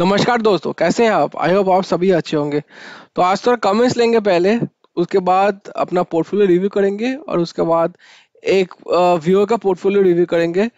नमस्कार दोस्तों कैसे हैं आप आई होप आप सभी अच्छे होंगे तो आज थोड़ा कमेंट्स लेंगे पहले उसके बाद अपना पोर्टफोलियो रिव्यू करेंगे और उसके बाद एक व्यूअर का पोर्टफोलियो रिव्यू करेंगे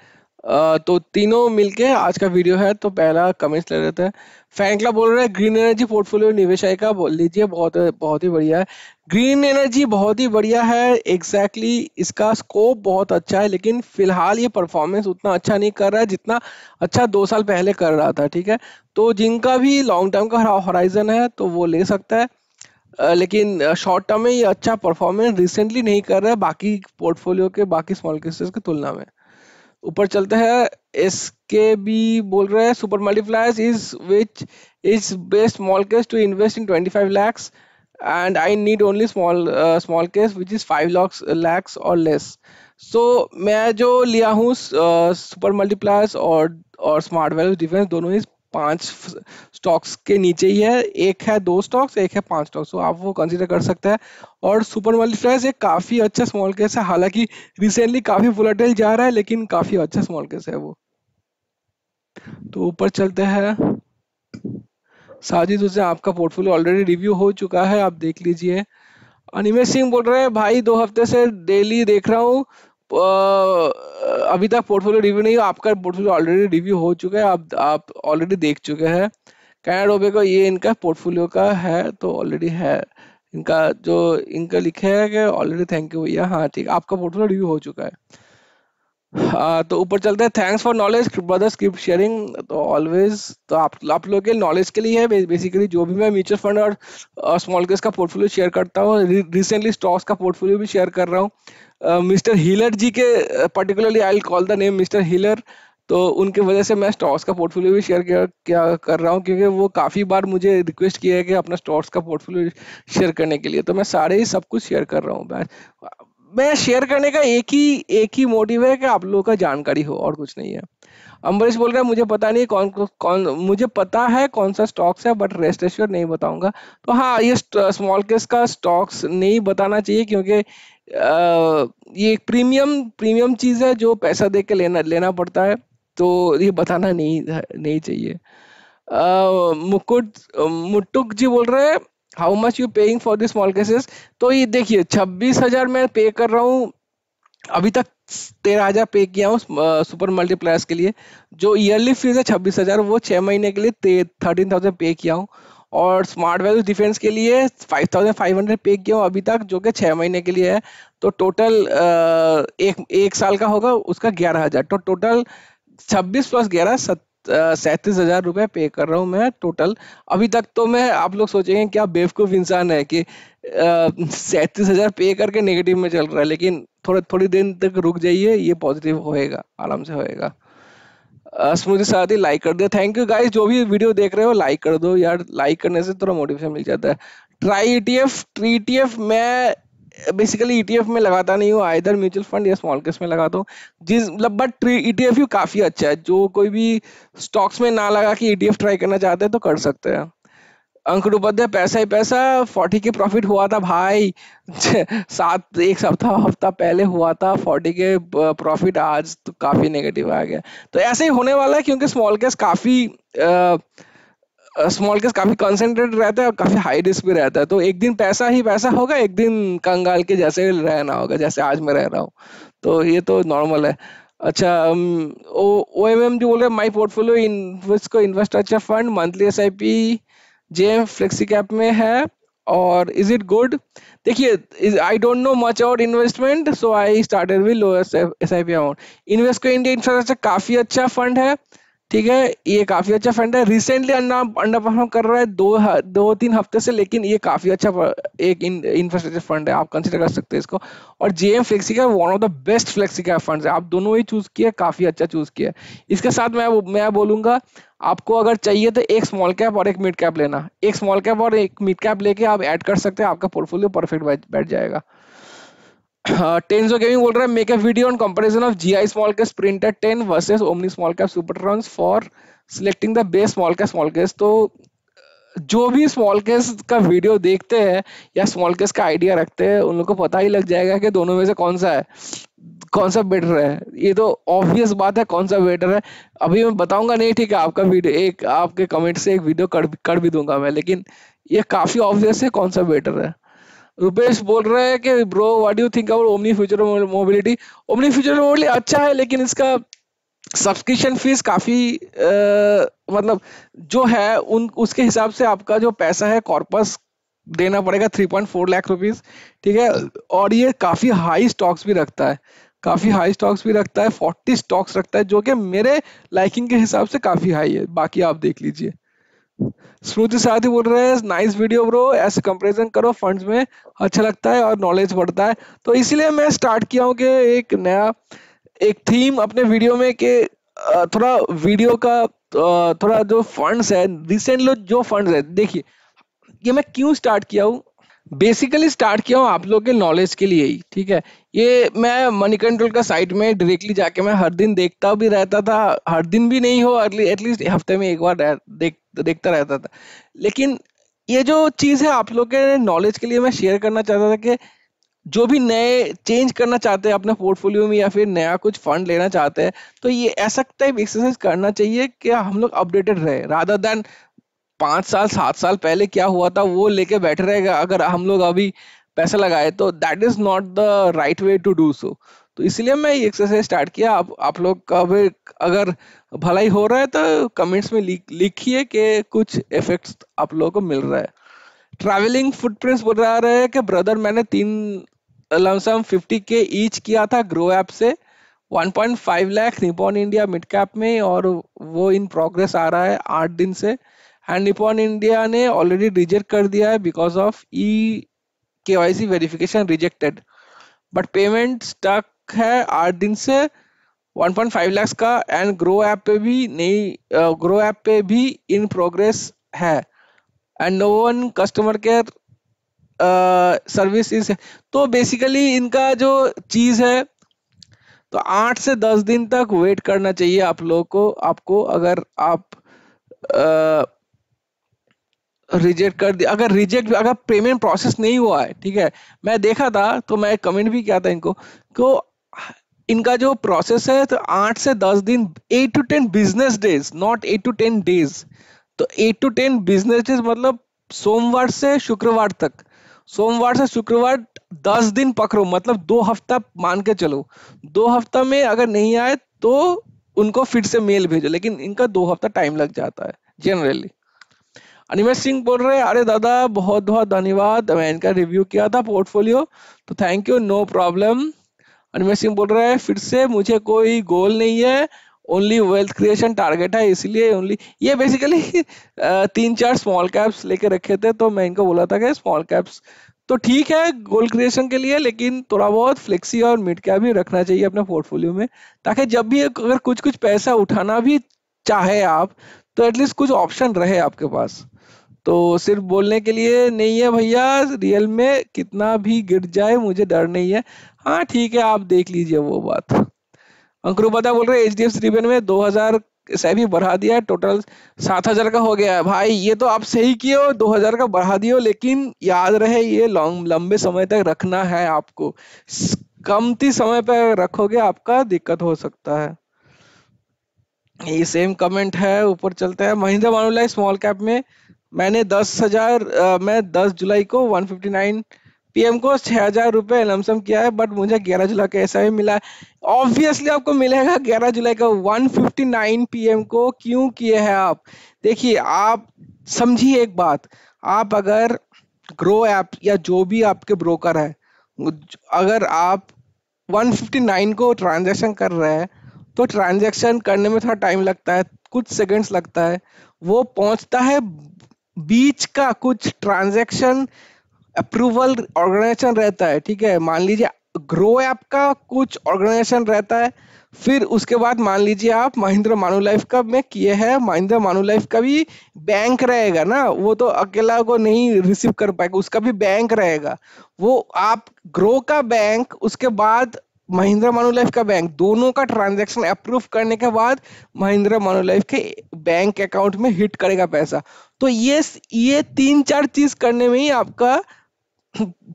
तो तीनों मिलके आज का वीडियो है तो पहला कमेंट्स ले लेते हैं फैंकला बोल रहे हैं ग्रीन एनर्जी पोर्टफोलियो निवेश का बोल लीजिए बहुत बहुत ही बढ़िया है ग्रीन एनर्जी बहुत ही बढ़िया है एग्जैक्टली exactly इसका स्कोप बहुत अच्छा है लेकिन फिलहाल ये परफॉर्मेंस उतना अच्छा नहीं कर रहा है जितना अच्छा दो साल पहले कर रहा था ठीक है तो जिनका भी लॉन्ग टर्म का हॉराइजन है तो वो ले सकता है लेकिन शॉर्ट टर्म में ये अच्छा परफॉर्मेंस रिसेंटली नहीं कर रहा है बाकी पोर्टफोलियो के बाकी स्मॉल केसेस की तुलना में ऊपर चलते हैं के बी बोल रहे हैं super multipliers is which is best small case to invest in twenty five lakhs and I need only small uh, small case which is 5 lakhs lakhs or less. so so, jo liya hu uh, super multipliers or or smart value defence dono is पांच stocks के नीचे ही है एक है दो stocks एक है पांच स्टॉक्स तो आप वो कंसीडर कर सकते हैं और सुपर मल्टीप्लायर्स एक काफ़ी अच्छा स्मॉल केस है हालांकि रिसेंटली काफ़ी वोलेटाइल जा रहा है लेकिन काफ़ी अच्छा स्मॉल केस है वो तो ऊपर चलते हैं साजिद हुसैन आपका पोर्टफोलियो ऑलरेडी रिव्यू हो चुका है आप देख लीजिए अनिमेश सिंह बोल रहे हैं भाई दो हफ्ते से डेली देख रहा हूँ अभी तक पोर्टफोलियो रिव्यू नहीं आपका पोर्टफोलियो ऑलरेडी रिव्यू हो चुका है आप आप ऑलरेडी देख चुके हैं कैनडा डोबे का ये इनका पोर्टफोलियो का है तो ऑलरेडी है इनका जो इनका लिखा है कि ऑलरेडी थैंक यू भैया हाँ ठीक आपका पोर्टफोलियो रिव्यू हो चुका है हाँ, तो ऊपर चलते हैं thanks for knowledge brothers keep sharing तो ऑलवेज तो आप आप लोगों के नॉलेज के लिए है बेसिकली जो भी मैं म्यूचुअल फंड और स्मॉल केस का पोर्टफोलियो शेयर करता हूँ रिसेंटली स्टॉक्स का पोर्टफोलियो भी शेयर कर रहा हूँ मिस्टर हिलर जी के particularly I call the name mister Hiller तो उनके वजह से मैं स्टॉक्स का पोर्टफोलियो भी शेयर किया क्या कर रहा हूँ क्योंकि वो काफ़ी बार मुझे रिक्वेस्ट किया है कि अपना स्टॉक्स का पोर्टफोलियो शेयर करने के लिए तो मैं सारे ही सब कुछ शेयर कर रहा हूँ मैं शेयर करने का एक ही एक ही मोटिव है कि आप लोगों का जानकारी हो और कुछ नहीं है अम्बरीश बोल रहे मुझे पता नहीं कौन कौन मुझे पता है कौन सा स्टॉक्स है बट रेस्ट एश्योर नहीं बताऊंगा तो हाँ ये स्मॉल केस का स्टॉक्स नहीं बताना चाहिए क्योंकि ये एक प्रीमियम प्रीमियम चीज़ है जो पैसा दे के लेना लेना पड़ता है तो ये बताना नहीं नहीं चाहिए मुकुट मुट्टुक जी बोल रहे हैं how much you paying for this small cases तो ये देखिए छब्बीस हजार मैं पे कर रहा हूँ अभी तक तेरह हजार पे किया हूँ सुपर मल्टीप्लायर्स के लिए जो ईयरली फीस है छब्बीस हजार वो छह महीने के लिए थर्टीन थाउजेंड पे किया हूँ और स्मार्ट वैल्यू डिफेंस के लिए फाइव थाउजेंड फाइव हंड्रेड पे किया हूँ अभी तक जो कि छः महीने के लिए है तो टोटल एक एक साल का होगा उसका ग्यारह हजार तो टोटल छब्बीस प्लस ग्यारह सत सैंतीस हजार रुपए पे कर रहा हूँ मैं टोटल अभी तक तो मैं आप लोग सोचेंगे क्या बेवकूफ़ इंसान है कि सैंतीस हजार पे करके नेगेटिव में चल रहा है लेकिन थोड़े थोड़ी दिन तक रुक जाइए ये पॉजिटिव होएगा आराम से होएगा स्मृति साथ ही लाइक कर दो थैंक यू गाइस जो भी वीडियो देख रहे हो लाइक कर दो यार लाइक करने से थोड़ा मोटिवेशन मिल जाता है ट्राई ईटीएफ ट्री ईटीएफ मैं बेसिकली ईटीएफ e में लगाता नहीं हूँ आइधर म्यूचुअल फंड या स्मॉल कैश में लगाता हूँ जिस मतलब बट ईटीएफ यू काफ़ी अच्छा है जो कोई भी स्टॉक्स में ना लगा के ईटीएफ e ट्राई करना चाहते हैं तो कर सकते हैं अंकुर उपाध्याय पैसा ही पैसा फोर्टी के प्रॉफिट हुआ था भाई सात एक सप्ताह हफ्ता पहले हुआ था फोर्टी के प्रॉफिट आज तो काफ़ी नेगेटिव आ गया तो ऐसे ही होने वाला है क्योंकि स्मॉल कैश काफ़ी आ, स्मॉल केस काफी कॉन्सेंट्रेट रहता है और काफी हाई रिस्क भी रहता है तो एक दिन पैसा ही पैसा होगा एक दिन कंगाल के जैसे रहना होगा जैसे आज मैं रह रहा हूँ तो ये तो नॉर्मल है अच्छा um, ओ एम एम जो बोल रहे my portfolio Invesco fund monthly S I P J M flexi cap में है और इज इट गुड देखिए I don't know much about investment so I started with lowest S I P amount Invesco India infrastructure काफ़ी अच्छा fund है ठीक है ये काफी अच्छा फंड है रिसेंटली अंडर परफॉर्म कर रहा है दो दो तीन हफ्ते से लेकिन ये काफी अच्छा एक इंफ्रास्ट्रक्चर फंड है आप कंसिडर कर सकते हैं इसको और जेएम फ्लेक्सी का one of the best flexi का फंड है आप दोनों ही चूज किया काफी अच्छा चूज किया इसके साथ मैं मैं बोलूंगा आपको अगर चाहिए तो एक स्मॉल कैप और एक मिड कैप लेना एक स्मॉल कैप और एक मिड कैप लेके आप एड कर सकते हैं आपका पोर्टफोलियो परफेक्ट बैठ जाएगा टेंजो हाँ, गेमिंग बोल रहा है make a video on comparison of GI small cap sprinter 10 versus Omni small cap supertrons for selecting the best small cap small cap तो जो भी स्मॉल केस का वीडियो देखते हैं या स्मॉल केस का आइडिया रखते हैं उन लोग को पता ही लग जाएगा कि दोनों में से कौन सा है कौन सा बेटर है ये तो ऑब्वियस बात है कौन सा बेटर है अभी मैं बताऊंगा नहीं ठीक है आपका वीडियो एक आपके कमेंट से एक वीडियो कर कर भी दूंगा मैं लेकिन ये काफ़ी ऑब्वियस है कौन सा बेटर है रुपेश बोल रहे हैं कि bro what you think about Omni future mobility Omni future mobility अच्छा है लेकिन इसका सब्सक्रिप्शन फीस काफ़ी मतलब जो है उन उसके हिसाब से आपका जो पैसा है कॉर्पस देना पड़ेगा three point four lakh rupees ठीक है और ये काफ़ी हाई स्टॉक्स भी रखता है काफ़ी हाई स्टॉक्स भी रखता है फोर्टी स्टॉक्स रखता है जो कि मेरे लाइकिंग के हिसाब से काफ़ी हाई है बाकी आप देख लीजिए स्मृति साथी बोल रहे हैं नाइस वीडियो ब्रो ऐसे कंपेरिजन करो फंड्स में अच्छा लगता है और नॉलेज बढ़ता है तो इसीलिए मैं स्टार्ट किया हूँ कि एक नया एक थीम अपने वीडियो में के थोड़ा वीडियो का थोड़ा जो फंड्स है रिसेंटली जो फंड्स है देखिए ये मैं क्यों स्टार्ट किया हूँ बेसिकली स्टार्ट किया हूँ आप लोग के नॉलेज के लिए ही ठीक है ये मैं मनी कंट्रोल का साइट में डायरेक्टली जाके मैं हर दिन देखता भी रहता था हर दिन भी नहीं हो एटलीस्ट हफ्ते में एक बार देख देखता रहता था लेकिन ये जो चीज़ है आप लोग के नॉलेज के लिए मैं शेयर करना चाहता था कि जो भी नए चेंज करना चाहते हैं अपने पोर्टफोलियो में या फिर नया कुछ फंड लेना चाहते हैं तो ये ऐसा टाइप एक्सरसाइज करना चाहिए कि हम लोग अपडेटेड रहे राधा देन पाँच साल सात साल पहले क्या हुआ था वो लेके बैठे रहेगा अगर हम लोग अभी पैसा लगाए तो that is not the right way to do so तो इसलिए मैं ये एक्सरसाइज स्टार्ट किया आप आप लोग का अगर भलाई हो रहा है तो कमेंट्स में लिखिए कि कुछ इफेक्ट्स आप लोगों को मिल रहा है ट्रैवलिंग फुटप्रिंट्स बता रहे हैं कि ब्रदर मैंने तीन लमसम 50 के ईच किया था ग्रो ऐप से 1.5 lakh Nippon India mid cap में और वो इन प्रोग्रेस आ रहा है आठ दिन से एंड निपॉन इंडिया ने ऑलरेडी रिजेक्ट कर दिया है because of E K Y C verification rejected but payment stuck है आठ दिन से 1.5 लाख का एंड ग्रो ऐप पे भी नई ग्रो ऐप पे भी इन प्रोग्रेस है and no one customer care service is तो बेसिकली इनका जो चीज है तो आठ से दस दिन तक वेट करना चाहिए आप लोगों को आपको अगर आप रिजेक्ट कर दिया अगर रिजेक्ट अगर पेमेंट प्रोसेस नहीं हुआ है ठीक है मैं देखा था तो मैं कमेंट भी किया था इनको को तो इनका जो प्रोसेस है तो आठ से दस दिन eight to ten business days not eight to ten days तो eight to ten business days मतलब सोमवार से शुक्रवार तक सोमवार से शुक्रवार दस दिन पकड़ो मतलब दो हफ्ता मान के चलो दो हफ्ता में अगर नहीं आए तो उनको फिर से मेल भेजो लेकिन इनका दो हफ्ता टाइम लग जाता है जनरली अनिमेश सिंह बोल रहे हैं अरे दादा बहुत बहुत धन्यवाद मैं इनका रिव्यू किया था पोर्टफोलियो तो थैंक यू नो प्रॉब्लम अनमेर सिंह बोल रहे हैं फिर से मुझे कोई गोल नहीं है ओनली वेल्थ क्रिएशन टारगेट है इसलिए ओनली ये बेसिकली तीन चार स्मॉल कैप्स लेके रखे थे तो मैं इनको बोला था कि स्मॉल कैप्स तो ठीक है गोल क्रिएशन के लिए लेकिन थोड़ा बहुत फ्लेक्सी और मिड कैप भी रखना चाहिए अपने पोर्टफोलियो में ताकि जब भी अगर कुछ कुछ पैसा उठाना भी चाहे आप तो एटलीस्ट कुछ ऑप्शन रहे आपके पास तो सिर्फ बोलने के लिए नहीं है भैया रियल में कितना भी गिर जाए मुझे डर नहीं है हाँ ठीक है आप देख लीजिए वो बात अंकुरु उपाध्याय बोल रहे एच डी एफ सी रिबन में दो हजार से भी बढ़ा दिया टोटल सात हजार का हो गया है भाई ये तो आप सही किए हो दो हजार का बढ़ा दियो लेकिन याद रहे ये लॉन्ग लंबे समय तक रखना है आपको कमती समय पर रखोगे आपका दिक्कत हो सकता है ये सेम कमेंट है ऊपर चलता है महिंद्रा मानुला स्मॉल कैप में मैंने दस हजार मैं दस जुलाई को वन फिफ्टी नाइन पीएम को छह हजार रुपये लमसम किया है बट मुझे ग्यारह जुलाई का ऐसा ही मिला है ऑब्वियसली आपको मिलेगा ग्यारह जुलाई का वन फिफ्टी नाइन पीएम को क्यों किए हैं आप देखिए आप समझिए एक बात आप अगर ग्रो ऐप या जो भी आपके ब्रोकर है अगर आप 159 को ट्रांजेक्शन कर रहे हैं तो ट्रांजेक्शन करने में थोड़ा टाइम लगता है कुछ सेकेंड्स लगता है वो पहुंचता है बीच का कुछ ट्रांजेक्शन अप्रूवल ऑर्गेनाइजेशन रहता है ठीक है मान लीजिए ग्रो ऐप का कुछ ऑर्गेनाइजेशन रहता है फिर उसके बाद मान लीजिए आप महिंद्रा मानो लाइफ का में किए हैं महिंद्रा मानू लाइफ का भी बैंक रहेगा ना वो तो अकेला को नहीं रिसीव कर पाएगा उसका भी बैंक रहेगा वो आप ग्रो का बैंक उसके बाद महिंद्रा मानोलाइफ का बैंक दोनों का ट्रांजैक्शन अप्रूव करने के बाद महिंद्रा मानोलाइफ के बैंक अकाउंट में हिट करेगा पैसा तो ये ये तीन चार चीज करने में ही आपका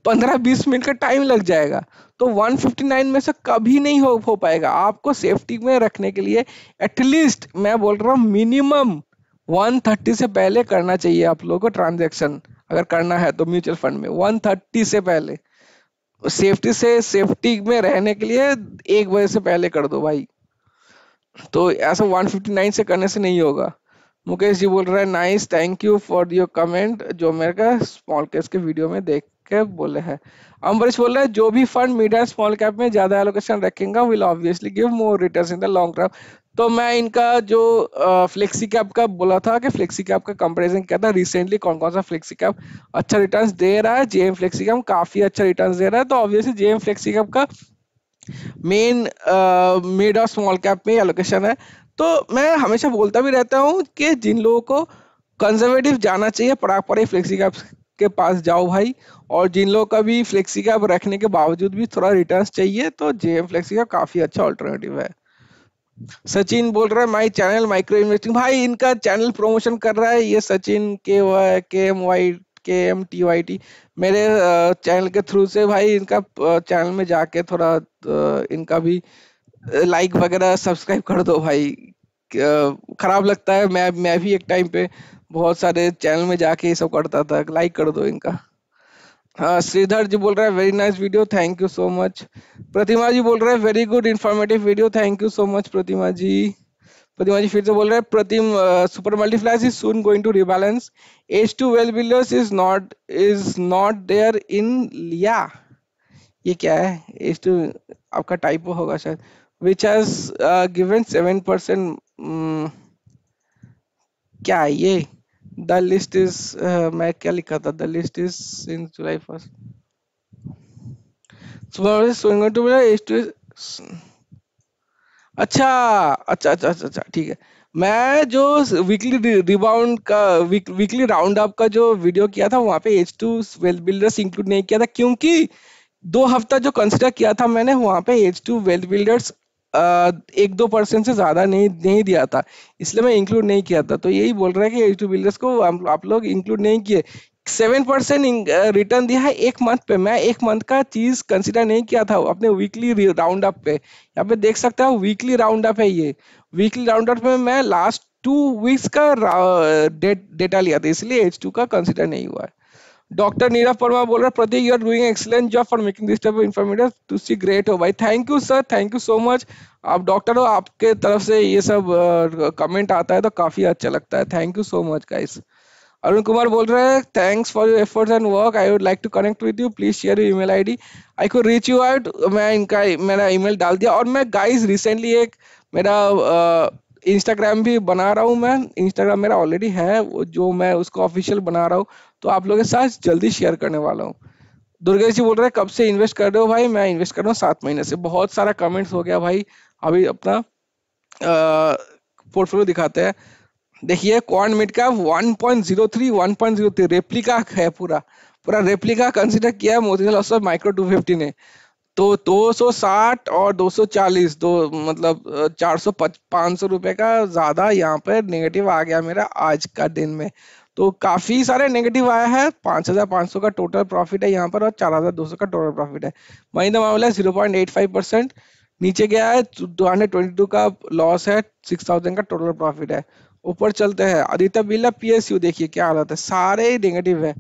पंद्रह बीस मिनट का टाइम लग जाएगा तो 159 में से कभी नहीं हो हो पाएगा आपको सेफ्टी में रखने के लिए एटलीस्ट मैं बोल रहा हूँ मिनिमम 130 से पहले करना चाहिए आप लोगों को ट्रांजेक्शन अगर करना है तो म्यूचुअल फंड में 130 से पहले सेफ्टी से सेफ्टी में रहने के लिए एक बजे से पहले कर दो भाई तो ऐसा 159 से करने से नहीं होगा मुकेश जी बोल रहा है nice thank you for your comment जो मेरे का स्मॉल केस के वीडियो में देख के बोले हैं अम्बरीश बोल रहे हैं जो भी fund media and small cap में ज्यादा एलोकेशन रखेंगे will obviously give more return in the long term तो मैं इनका जो फ्लेक्सी कैप का बोला था कि फ्लेक्सी कैप का कंपेरिजन क्या था रिसेंटली कौन कौन सा फ्लेक्सी कैप अच्छा रिटर्न दे रहा है जेएम फ्लेक्सी कैप काफी अच्छा रिटर्न दे रहा है तो ऑब्वियसली जेएम फ्लेक्सी कैप का मेन मिड और स्मॉल कैप में एलोकेशन है तो मैं हमेशा बोलता भी रहता हूँ कि जिन लोगों को कंजर्वेटिव जाना चाहिए पड़ाक पड़े फ्लेक्सी कैप के पास जाओ भाई और जिन लोगों का भी फ्लेक्सी कैप रखने के बावजूद भी थोड़ा रिटर्न्स चाहिए तो जेएम फ्लेक्सी कैप काफ़ी अच्छा ऑल्टरनेटिव है सचिन बोल रहा है माय चैनल माइक्रो इन्वेस्टिंग भाई इनका चैनल प्रमोशन कर रहा है ये Sachin K Y K M Y K M T Y T मेरे चैनल के थ्रू से भाई इनका चैनल में जाके थोड़ा इनका भी लाइक वगैरह सब्सक्राइब कर दो भाई खराब लगता है मैं मैं भी एक टाइम पे बहुत सारे चैनल में जाके ये सब करता था लाइक कर दो इनका हाँ, श्रीधर जी बोल रहे हैं very nice video thank you so much Pratima ji बोल रहे हैं very good informative video thank you so much Pratima ji Pratima ji फिर से बोल रहे हैं Pratim super multiplies is soon going to rebalance edge to wealth builders is not is not there in लिया ये क्या है एज टू आपका टाइप होगा शायद which has given seven percent क्या है ये the list is is uh, मैं क्या लिखा था the list is since July first अच्छा अच्छा अच्छा अच्छा अच्छा ठीक है मैं जो वीकली रिबाउंड का वीक, वीकली राउंड अप का जो वीडियो किया था वहाँ पे H two wealth builders include नहीं किया था क्योंकि दो हफ्ता जो कंसिडर किया था मैंने वहाँ पे एच टू वेल्थ बिल्डर्स एक दो परसेंट से ज़्यादा नहीं नहीं दिया था इसलिए मैं इंक्लूड नहीं किया था तो यही बोल रहा है कि एच टू बिल्डर्स को आप लोग इंक्लूड नहीं किए सेवन परसेंट रिटर्न दिया है एक मंथ पे मैं एक मंथ का चीज कंसिडर नहीं किया था अपने वीकली राउंड अप पे यहाँ पे देख सकते हो वीकली राउंड अप है ये वीकली राउंड अप में मैं लास्ट टू वीक्स का डेटा लिया था इसलिए एच टू का कंसिडर नहीं हुआ है डॉक्टर नीरव परमा बोल रहा Pradeep you are doing excellent job for making this type of informative to see great हो भाई thank you sir thank you so much आप डॉक्टर हो आपके तरफ से ये सब कमेंट uh, आता है तो काफ़ी अच्छा लगता है thank you so much guys Arun Kumar बोल रहे हैं thanks for your efforts and work I would like to connect with you please share you email ID I को रीच यू आउट मैं इनका मेरा ईमेल डाल दिया और मैं गाइस रिसेंटली एक मेरा इंस्टाग्राम uh, भी बना रहा हूँ मैं इंस्टाग्राम मेरा ऑलरेडी है जो मैं उसको ऑफिशियल बना रहा हूँ तो आप लोगों के साथ जल्दी शेयर करने वाला हूँ दुर्गेश जी बोल रहे हैं कब से इन्वेस्ट कर रहे हो भाई मैं इन्वेस्ट कर रहा हूँ सात महीने से बहुत सारा कमेंट्स हो गया भाई अभी अपना पोर्टफोलियो दिखाते हैं देखिए Quant mid cap zero three replica है पूरा पूरा रेप्लिका कंसिडर किया है मोदी माइक्रो टू फिफ्टी ने तो 260 और 240 दो मतलब चार सौ 400 सौ रुपए का ज्यादा यहाँ पर नेगेटिव आ गया मेरा आज का दिन में तो काफी सारे नेगेटिव आया है 5,500 का टोटल प्रॉफिट है यहाँ पर और 4,200 का टोटल प्रॉफिट है वहीं द मामला है फाइव परसेंट नीचे गया है 222 का लॉस है 6,000 का टोटल प्रॉफिट है ऊपर चलते हैं आदित्य बिरला पीएसयू देखिए क्या हालत है सारे नेगेटिव है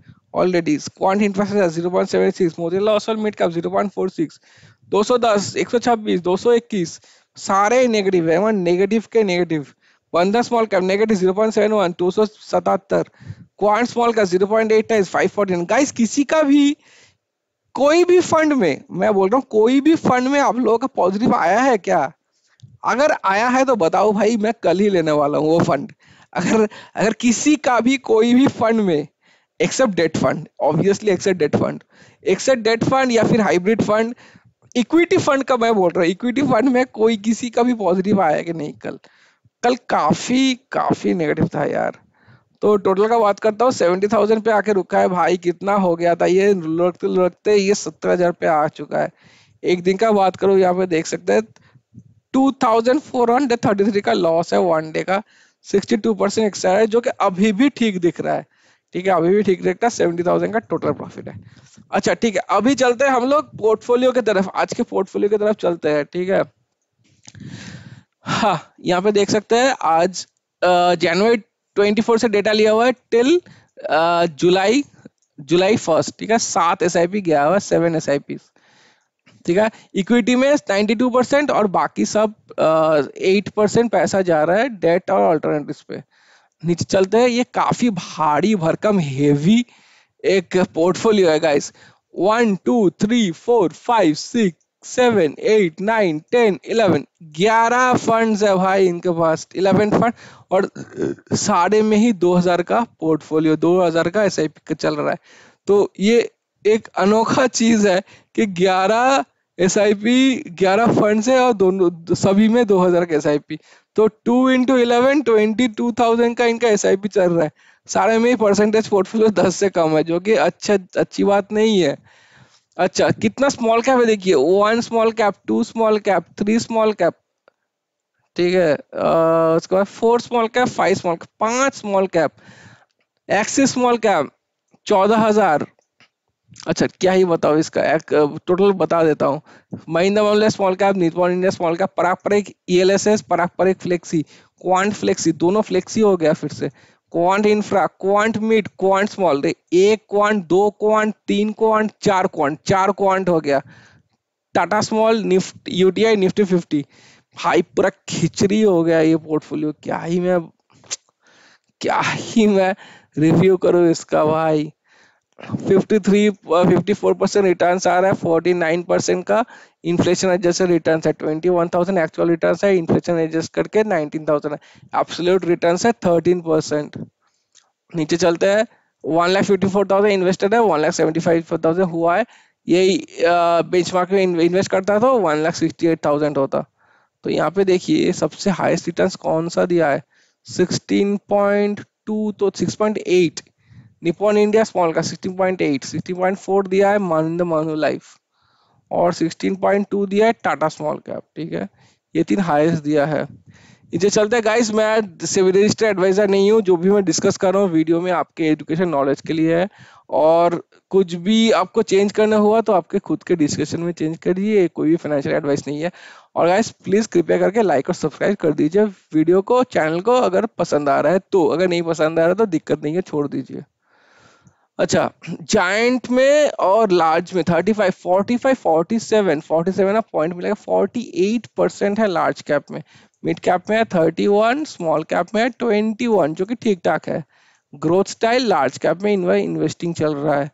already Quant infrastructure zero point seven six मोदी ऑसर mid cap zero point four six दो सौ दस एक सौ छब्बीस दो सौ इक्कीस सारे नेगेटिव है नेगेटिव के नेगेटिव वंदा small cap negative zero point seven one दो सौ सतहत्तर क्वांट स्मॉल का जीरो पॉइंट एट है फाइव फोर्टीन गाइस किसी का भी कोई भी फंड में मैं बोल रहा हूँ कोई भी फंड में आप लोगों का पॉजिटिव आया है क्या अगर आया है तो बताओ भाई मैं कल ही लेने वाला हूँ वो फंड अगर अगर किसी का भी कोई भी फंड में except debt fund obviously except debt fund except debt fund या फिर हाइब्रिड फंड इक्विटी फंड का मैं बोल रहा हूँ इक्विटी फंड में कोई किसी का भी पॉजिटिव आया कि नहीं कल कल काफी काफी नेगेटिव था यार तो टोटल का बात करता हूँ सेवेंटी थाउजेंड पे आके रुका है भाई कितना हो गया था ये लुढ़कते लुढ़कते ये सत्तर हजार पे आ चुका है एक दिन का बात करो यहाँ पे देख सकते हैं two thousand four hundred thirty three का लॉस है वन डे का सिक्सटी टू परसेंट एक्सर है जो कि अभी भी ठीक दिख रहा है ठीक है अभी भी ठीक दिख रहा है सेवेंटी थाउजेंड का टोटल प्रॉफिट है अच्छा ठीक है अभी चलते हैं हम लोग पोर्टफोलियो की तरफ आज के पोर्टफोलियो की तरफ चलते हैं ठीक है हाँ यहाँ पे देख सकते हैं आज जनवरी ट्वेंटी फोर से डेटा लिया हुआ है टिल जुलाई जुलाई फर्स्ट ठीक है सात एस आई पी गया हुआ है सेवन एस आई पी ठीक है इक्विटी में टू परसेंट और बाकी सब एट परसेंट पैसा जा रहा है डेट और ऑल्टरनेटिव पे नीचे चलते हैं ये काफी भारी भरकम हेवी एक पोर्टफोलियो है guys one two three four five six seven eight nine ten eleven ग्यारह फंड्स है भाई इनके पास इलेवन फंड और साढ़े में ही दो हजार का पोर्टफोलियो दो हजार का एस आई पी चल रहा है तो ये एक अनोखा चीज है कि ग्यारह एस आई पी ग्यारह फंड है और दोनों सभी में दो हजार का एस आई पी तो two into eleven twenty two thousand का इनका एस आई पी चल रहा है साढ़े में ही परसेंटेज पोर्टफोलियो दस से कम है जो कि अच्छा अच्छी बात नहीं है अच्छा कितना स्मॉल कैप है देखिए one small cap two small cap three small cap ठीक है उसके बाद four small cap five small cap पांच small cap Axis small cap चौदह हजार अच्छा क्या ही बताओ इसका एक टोटल बता देता हूँ महिंदा मामले small cap Nippon India small cap पारंपरिक ई एल एस एस पारंपरिक फ्लेक्सी क्वांट फ्लेक्सी दोनों फ्लेक्सी हो गया फिर से Quant infra Quant mid Quant small एक क्वांट दो क्वांट तीन क्वांट चार क्वांट चार क्वांट हो गया Tata small Nifty UTI Nifty fifty भाई पूरा खिचड़ी हो गया ये पोर्टफोलियो क्या ही मैं क्या ही मैं रिव्यू करूँ इसका भाई रिटर्न uh, आ रहा है परसेंट का इन्फ्लेशन एडजस्टेड रिटर्न है एक्चुअल रिटर्न है इन्फ्लेशन एडजस्ट करके है एब्सोल्यूट रिटर्न है परसेंट नीचे चलते हैं one lakh fifty four thousand invested है one lakh seventy five thousand हुआ है यही बेंच uh, मार्क में इन्वेस्ट करता तो one lakh sixty eight thousand होता तो यहाँ पे देखिए सबसे हाइस्ट रिटर्न कौन सा दिया है सिक्सटीन पॉइंट टू तो six point eight Nippon India small का 16.8 16.4 दिया है द मानो लाइफ और 16.2 दिया है टाटा स्मॉल कैप ठीक है ये तीन हाईएस्ट दिया है इसे चलते हैं गाइस मैं सिविल रजिस्टर एडवाइजर नहीं हूँ जो भी मैं डिस्कस कर रहा हूँ वीडियो में आपके एजुकेशन नॉलेज के लिए है और कुछ भी आपको चेंज करना हुआ तो आपके खुद के डिस्कशन में चेंज करिए कोई भी फाइनेंशियल एडवाइस नहीं है और गाइस प्लीज़ कृपया करके लाइक और सब्सक्राइब कर दीजिए वीडियो को चैनल को अगर पसंद आ रहा है तो अगर नहीं पसंद आ रहा है तो दिक्कत नहीं है छोड़ दीजिए अच्छा जाइंट में और लार्ज में 35, 45, 47, 47 आप पॉइंट मिलेगा 48 परसेंट है लार्ज कैप में मिड कैप में है 31, स्मॉल कैप में है 21 जो कि ठीक ठाक है ग्रोथ स्टाइल लार्ज कैप में इन इन्वेस्टिंग चल रहा है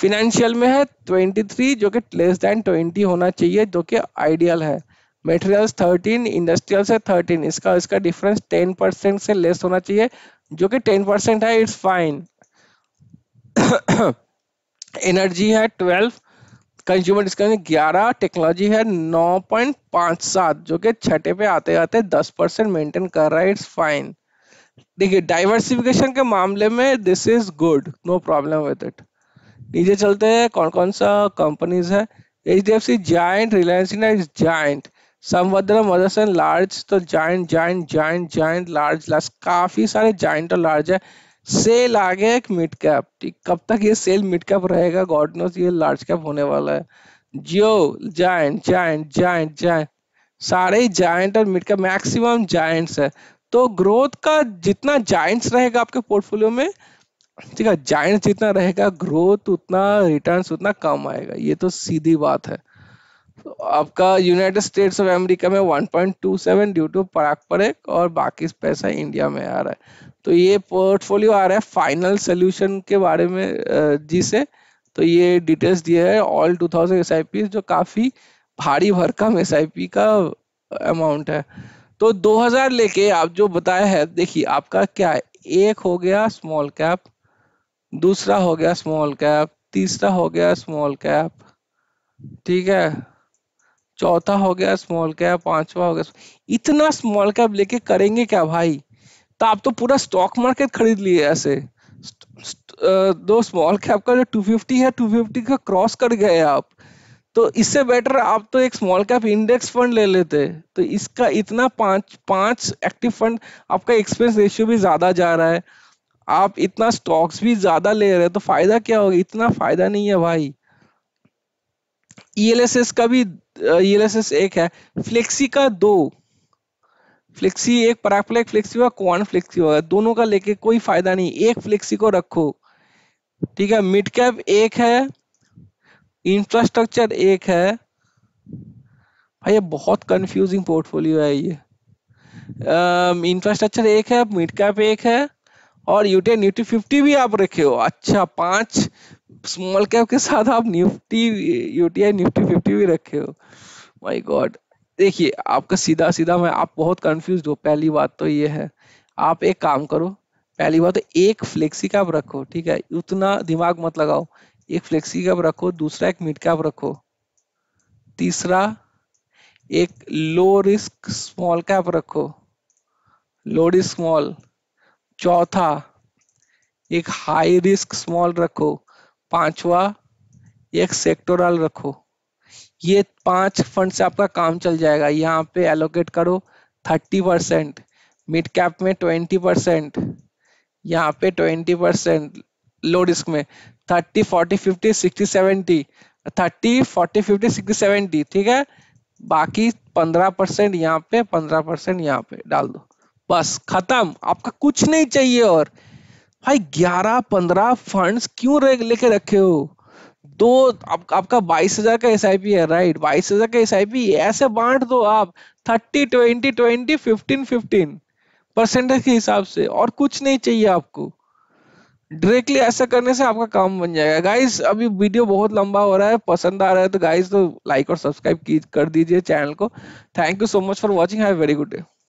फिनेंशियल में है 23 जो कि लेस देन 20 होना चाहिए जो कि आइडियल है मेटेरियल्स 13 इंडस्ट्रियल से 13 इसका इसका डिफरेंस 10 परसेंट से लेस होना चाहिए जो कि 10 परसेंट है इट्स फाइन एनर्जी है ट्वेल्व कंज्यूमर डिस्काउंट ग्यारह टेक्नोलॉजी है नौ पॉइंट पाँच सात जो कि छठे पे आते आते दस परसेंट मेंटेन कर रहा है इट्स फाइन देखिए डाइवर्सिफिकेशन के मामले में this is good no problem with it नीचे चलते हैं कौन कौन सा कंपनीज है H D F C giant Reliance is giant संभद्र मदर्स एंड लार्ज तो giant giant giant giant large large काफ़ी सारे जॉइंट और लार्ज है सेल आ गया एक मिड कैप ठीक कब तक ये सेल मिड कैप रहेगा गॉड नोस ये लार्ज कैप होने वाला है Jio giant giant giant giant सारे ही जाइंट और मिड कैप मैक्सिमम जाइंट्स है तो ग्रोथ का जितना जाइंट्स रहेगा आपके पोर्टफोलियो में ठीक है जाइंट्स जितना रहेगा ग्रोथ उतना रिटर्न्स उतना कम आएगा ये तो सीधी बात है तो आपका यूनाइटेड स्टेट्स ऑफ अमेरिका में 1.27 ड्यू टू पराग परेक और बाकी पैसा इंडिया में आ रहा है तो ये पोर्टफोलियो आ रहा है फाइनल सोल्यूशन के बारे में जी से तो ये डिटेल्स दिए है all two thousand S I P जो काफ़ी भारी भरकम एस आई पी का अमाउंट है तो 2000 लेके आप जो बताया है देखिए आपका क्या है एक हो गया स्मॉल कैप दूसरा हो गया स्मॉल कैप तीसरा हो गया स्मॉल कैप ठीक है चौथा हो गया स्मॉल कैप पांचवा हो गया इतना स्मॉल कैप लेके करेंगे क्या भाई तो आप तो पूरा स्टॉक मार्केट खरीद लिए ऐसे दो स्मॉल कैप का जो 250 है 250 का क्रॉस कर गए आप तो इससे बेटर आप तो एक स्मॉल कैप इंडेक्स फंड ले लेते तो इसका इतना पांच पांच एक्टिव फंड आपका एक्सपेंस रेशियो भी ज्यादा जा रहा है आप इतना स्टॉक्स भी ज्यादा ले रहे हैं तो फायदा क्या होगा इतना फायदा नहीं है भाई ई e का भी ई e एक है फ्लेक्सी का दो फ्लेक्सी एक पराप्लेक फ्लेक्सी होगा क्वान फ्लेक्सी होगा दोनों का लेके कोई फायदा नहीं एक फ्लेक्सी को रखो ठीक है मिड कैप एक है इंफ्रास्ट्रक्चर एक है भाई ये बहुत कंफ्यूजिंग पोर्टफोलियो है ये इंफ्रास्ट्रक्चर um, एक है मिड कैप एक है और यूटी निफ्टी फिफ्टी भी आप रखे हो अच्छा पांच स्मॉल कैप के साथ आप निफ्टी यूटीआई निफ्टी फिफ्टी भी रखे हो माई गॉड देखिए आपका सीधा सीधा मैं आप बहुत कंफ्यूज हो पहली बात तो ये है आप एक काम करो पहली बात तो एक फ्लेक्सी कैप रखो ठीक है उतना दिमाग मत लगाओ एक फ्लेक्सी कैप रखो दूसरा एक मिड कैप रखो तीसरा एक लो रिस्क स्मॉल कैप रखो लो रिस्क स्मॉल चौथा एक हाई रिस्क स्मॉल रखो पांचवा एक सेक्टोरल रखो ये पांच फंड से आपका काम चल जाएगा यहाँ पे एलोकेट करो थर्टी परसेंट मिड कैप में ट्वेंटी परसेंट यहाँ पे ट्वेंटी परसेंट लो रिस्क में thirty forty fifty sixty seventy thirty forty fifty sixty seventy ठीक है बाकी पंद्रह परसेंट यहाँ पे पंद्रह परसेंट यहाँ पे डाल दो बस खत्म आपका कुछ नहीं चाहिए और भाई ग्यारह पंद्रह फंड्स क्यों लेके रखे हो दो आप, आपका बाईस हजार का एस आई पी है राइट बाईस हजार का एस आई पी ऐसे बांट दो आप thirty twenty twenty fifteen fifteen percentage के हिसाब से और कुछ नहीं चाहिए आपको डायरेक्टली ऐसा करने से आपका काम बन जाएगा गाइस अभी वीडियो बहुत लंबा हो रहा है पसंद आ रहा है तो गाइस तो लाइक और सब्सक्राइब कर दीजिए चैनल को thank you so much for watching have very good day